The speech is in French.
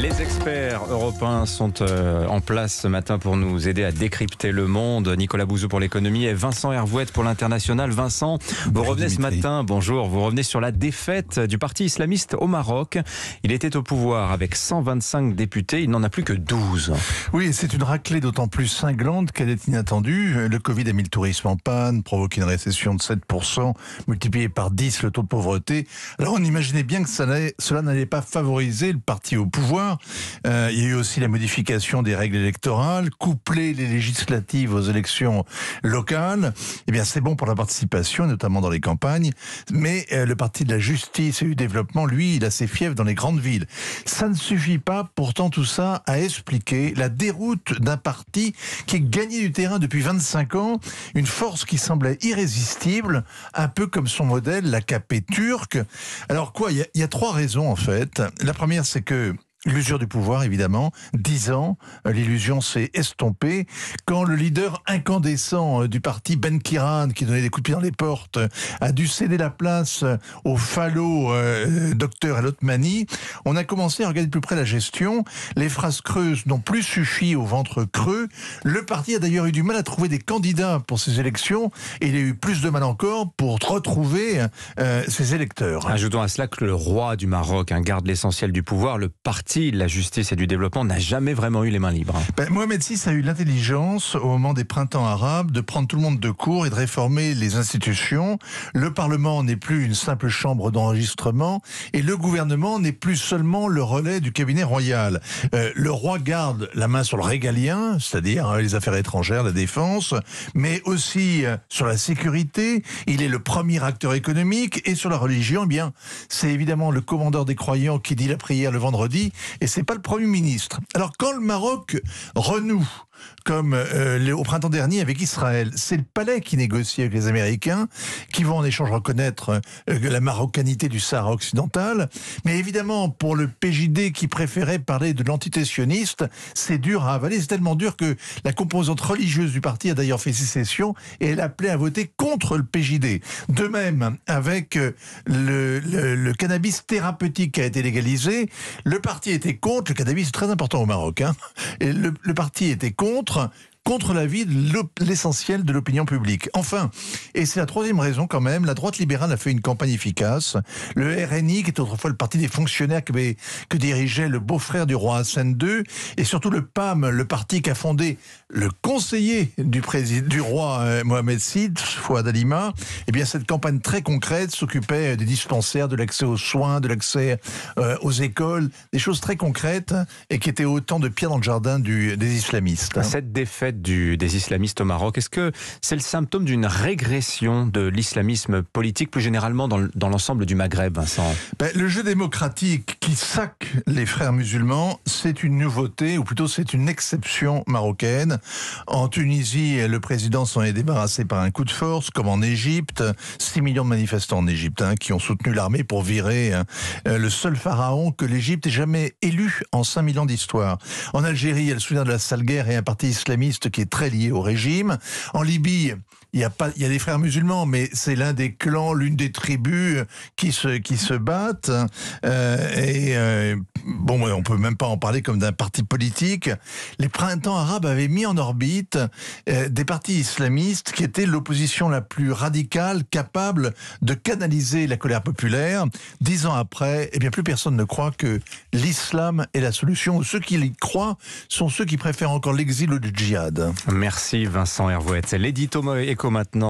Les experts européens sont euh, en place ce matin pour nous aider à décrypter le monde. Nicolas Bouzou pour l'économie et Vincent Hervouette pour l'international. Vincent, vous revenez ce matin, bonjour, vous revenez sur la défaite du parti islamiste au Maroc. Il était au pouvoir avec 125 députés, il n'en a plus que 12. Oui, c'est une raclée d'autant plus cinglante qu'elle est inattendue. Le Covid a mis le tourisme en panne, provoqué une récession de 7%, multiplié par 10 le taux de pauvreté. Alors on imaginait bien que cela n'allait pas favoriser le parti au pouvoir. Euh, il y a eu aussi la modification des règles électorales, coupler les législatives aux élections locales. Eh bien, c'est bon pour la participation, notamment dans les campagnes. Mais euh, le parti de la justice et du développement, lui, il a ses fièvres dans les grandes villes. Ça ne suffit pas, pourtant, tout ça à expliquer la déroute d'un parti qui a gagné du terrain depuis 25 ans, une force qui semblait irrésistible, un peu comme son modèle, la KP turque. Alors quoi, il y, a trois raisons en fait. La première, c'est que L'usure du pouvoir, évidemment. Dix ans, euh, l'illusion s'est estompée. Quand le leader incandescent euh, du parti, Ben qui donnait des coups de pied dans les portes, a dû céder la place euh, au falot docteur Alotmani, on a commencé à regarder de plus près la gestion. Les phrases creuses n'ont plus suffi au ventre creux. Le parti a d'ailleurs eu du mal à trouver des candidats pour ces élections il a eu plus de mal encore pour retrouver ses électeurs. Ajoutons à cela que le roi du Maroc un hein, garde l'essentiel du pouvoir. Le parti la justice et du développement n'a jamais vraiment eu les mains libres. Ben, Mohamed VI a eu l'intelligence, au moment des printemps arabes, de prendre tout le monde de court et de réformer les institutions. Le Parlement n'est plus une simple chambre d'enregistrement et le gouvernement n'est plus seulement le relais du cabinet royal. Euh, le roi garde la main sur le régalien, c'est-à-dire hein, les affaires étrangères, la défense, mais aussi euh, sur la sécurité. Il est le premier acteur économique et sur la religion, eh bien, c'est évidemment le commandeur des croyants qui dit la prière le vendredi et c'est pas le Premier ministre. Alors quand le Maroc renoue, comme euh, au printemps dernier avec Israël, c'est le palais qui négocie avec les Américains, qui vont en échange reconnaître euh, la marocanité du Sahara occidental. Mais évidemment, pour le PJD qui préférait parler de l'entité sioniste, c'est dur à avaler. C'est tellement dur que la composante religieuse du parti a d'ailleurs fait sécession et elle appelait à voter contre le PJD. De même, avec euh, le, le cannabis thérapeutique qui a été légalisé, le parti était contre, le cannabis c'est très important au Maroc, hein. et le parti était contre contre l'avis de l'essentiel de l'opinion publique. Enfin, et c'est la troisième raison quand même, la droite libérale a fait une campagne efficace. Le RNI, qui est autrefois le parti des fonctionnaires que, dirigeait le beau-frère du roi Hassan II, et surtout le PAM, le parti qu'a fondé le conseiller du, du roi euh, Mohamed Sid, Fouad Alima, eh bien cette campagne très concrète s'occupait des dispensaires, de l'accès aux soins, de l'accès euh, aux écoles, des choses très concrètes et qui étaient autant de pierres dans le jardin du, des islamistes. Cette défaite des islamistes au Maroc. Est-ce que c'est le symptôme d'une régression de l'islamisme politique plus généralement dans l'ensemble du Maghreb, Vincent ben, Le jeu démocratique qui sac les frères musulmans, c'est une nouveauté, ou plutôt c'est une exception marocaine. En Tunisie, le président s'en est débarrassé par un coup de force, comme en Égypte. 6 millions de manifestants en Égypte hein, qui ont soutenu l'armée pour virer hein, euh, le seul pharaon que l'Égypte ait jamais élu en 5000 ans d'histoire. En Algérie, il y a le soutien de la sale guerre et un parti islamiste qui est très lié au régime. En Libye, il y a pas, il y a des frères musulmans, mais c'est l'un des clans, l'une des tribus qui se, qui se battent. Euh, et et on euh, bon, on peut même pas en parler comme d'un parti politique. Les printemps arabes avaient mis en orbite euh, des partis islamistes qui étaient l'opposition la plus radicale, capable de canaliser la colère populaire. Dix ans après, eh bien, plus personne ne croit que l'islam est la solution. Ceux qui y croient sont ceux qui préfèrent encore l'exil ou le djihad. Merci Vincent Hervouet. L'édito Écho maintenant.